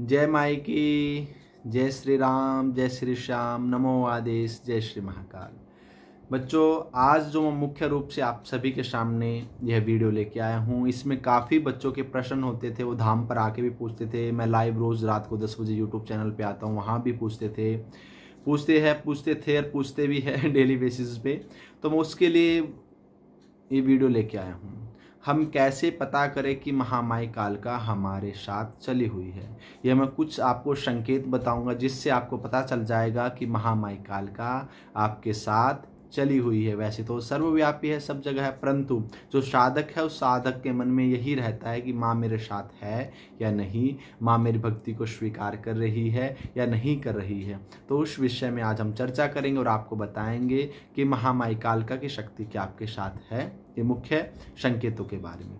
जय माई की जय श्री राम जय श्री श्याम नमो आदेश जय श्री महाकाल बच्चों आज जो मैं मुख्य रूप से आप सभी के सामने यह वीडियो लेके आया हूँ इसमें काफ़ी बच्चों के प्रश्न होते थे वो धाम पर आके भी पूछते थे मैं लाइव रोज़ रात को दस बजे यूट्यूब चैनल पे आता हूँ वहाँ भी पूछते थे पूछते हैं पूछते थे और पूछते भी है डेली बेसिस पे तो मैं उसके लिए ये वीडियो लेके आया हूँ हम कैसे पता करें कि महामाई कालका हमारे साथ चली हुई है यह मैं कुछ आपको संकेत बताऊंगा जिससे आपको पता चल जाएगा कि महामाई कालका आपके साथ चली हुई है वैसे तो सर्वव्यापी है सब जगह है परंतु जो साधक है उस साधक के मन में यही रहता है कि माँ मेरे साथ है या नहीं माँ मेरी भक्ति को स्वीकार कर रही है या नहीं कर रही है तो उस विषय में आज हम चर्चा करेंगे और आपको बताएंगे कि महामाई कालका की शक्ति क्या आपके साथ है ये मुख्य संकेतों के बारे में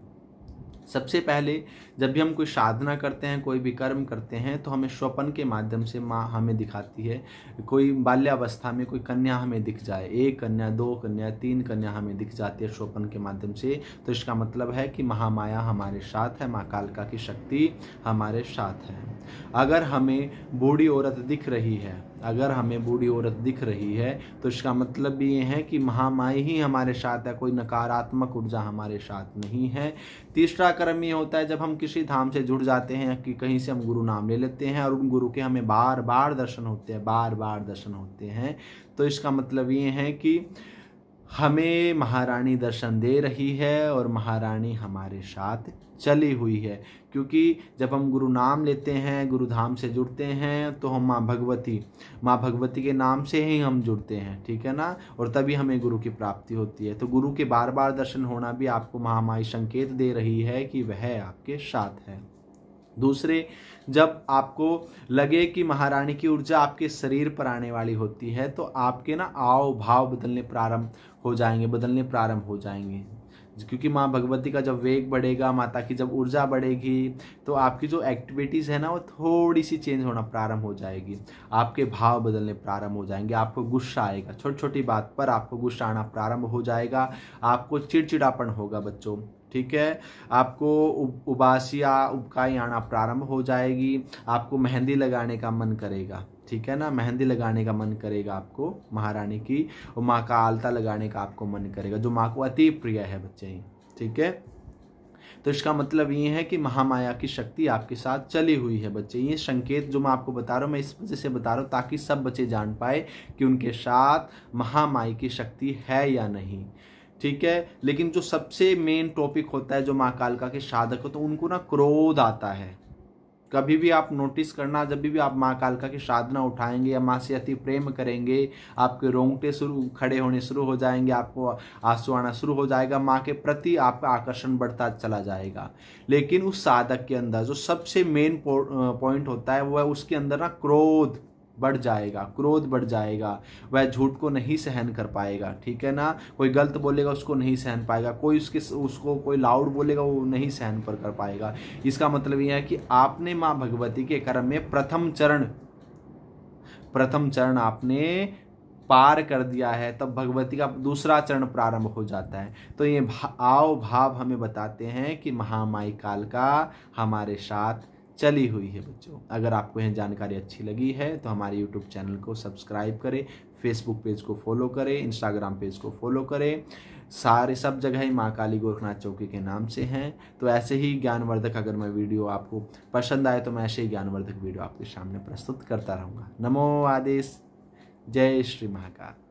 सबसे पहले जब भी हम कोई साधना करते हैं कोई भी कर्म करते हैं तो हमें स्वपन के माध्यम से माँ हमें दिखाती है कोई बाल्यावस्था में कोई कन्या हमें दिख जाए एक कन्या दो कन्या तीन कन्या हमें दिख जाती है स्वपन के माध्यम से तो इसका मतलब है कि महामाया हमारे साथ है माँ कालका की शक्ति हमारे साथ है अगर हमें बूढ़ी औरत दिख रही है अगर हमें बूढ़ी औरत दिख रही है तो इसका मतलब ये है कि महामाई ही हमारे साथ है कोई नकारात्मक ऊर्जा हमारे साथ नहीं है तीसरा कर्म ये होता है जब हम किसी धाम से जुड़ जाते हैं कि कहीं से हम गुरु नाम ले लेते हैं और उन गुरु के हमें बार बार दर्शन होते हैं बार बार दर्शन होते हैं तो इसका मतलब ये है कि हमें महारानी दर्शन दे रही है और महारानी हमारे साथ चली हुई है क्योंकि जब हम गुरु नाम लेते हैं गुरु धाम से जुड़ते हैं तो हम माँ भगवती माँ भगवती के नाम से ही हम जुड़ते हैं ठीक है ना और तभी हमें गुरु की प्राप्ति होती है तो गुरु के बार बार दर्शन होना भी आपको महामाई संकेत दे रही है कि वह आपके साथ है दूसरे जब आपको लगे कि महारानी की ऊर्जा आपके शरीर पर आने वाली होती है तो आपके ना आव भाव बदलने प्रारंभ हो जाएंगे बदलने प्रारंभ हो जाएंगे क्योंकि माँ भगवती का जब वेग बढ़ेगा माता की जब ऊर्जा बढ़ेगी तो आपकी जो एक्टिविटीज़ है ना वो थोड़ी सी चेंज होना प्रारंभ हो जाएगी आपके भाव बदलने प्रारंभ हो जाएंगे आपको गुस्सा आएगा छोटी छोटी बात पर आपको गुस्सा आना प्रारंभ हो जाएगा आपको चिड़चिड़ापन होगा बच्चों ठीक है आपको उबासिया उबकाई आना प्रारंभ हो जाएगी आपको मेहंदी लगाने का मन करेगा ठीक है ना मेहंदी लगाने का मन करेगा आपको महारानी की और माँ का आलता लगाने का आपको मन करेगा जो माँ को अति प्रिय है बच्चे ठीक है तो इसका मतलब ये है कि महामाया की शक्ति आपके साथ चली हुई है बच्चे ये संकेत जो मैं आपको बता रहा हूँ मैं इस वजह से बता रहा हूँ ताकि सब बच्चे जान पाए कि उनके साथ महामाई की शक्ति है या नहीं ठीक है लेकिन जो सबसे मेन टॉपिक होता है जो माँ कालका के साधक हो तो उनको ना क्रोध आता है कभी भी आप नोटिस करना जब भी आप माँ कालका की साधना उठाएंगे या माँ से अति प्रेम करेंगे आपके रोंगटे शुरू खड़े होने शुरू हो जाएंगे आपको आंसू आना शुरू हो जाएगा माँ के प्रति आपका आकर्षण बढ़ता चला जाएगा लेकिन उस साधक के अंदर जो सबसे मेन पॉइंट होता है वह उसके अंदर ना क्रोध बढ़ जाएगा क्रोध बढ़ जाएगा वह झूठ को नहीं सहन कर पाएगा ठीक है ना कोई गलत बोलेगा उसको नहीं सहन पाएगा कोई उसके उसको कोई लाउड बोलेगा वो नहीं सहन पर कर पाएगा इसका मतलब यह है कि आपने माँ भगवती के कर्म में प्रथम चरण प्रथम चरण आपने पार कर दिया है तब भगवती का दूसरा चरण प्रारंभ हो जाता है तो ये भाव भाव हमें बताते हैं कि महामाई काल का हमारे साथ चली हुई है बच्चों अगर आपको यह जानकारी अच्छी लगी है तो हमारे यूट्यूब चैनल को सब्सक्राइब करें फेसबुक पेज को फॉलो करें इंस्टाग्राम पेज को फॉलो करें सारे सब जगह ही माँ काली गोरखनाथ चौकी के नाम से हैं तो ऐसे ही ज्ञानवर्धक अगर मैं वीडियो आपको पसंद आए तो मैं ऐसे ही ज्ञानवर्धक वीडियो आपके सामने प्रस्तुत करता रहूँगा नमो आदेश जय श्री महाकाल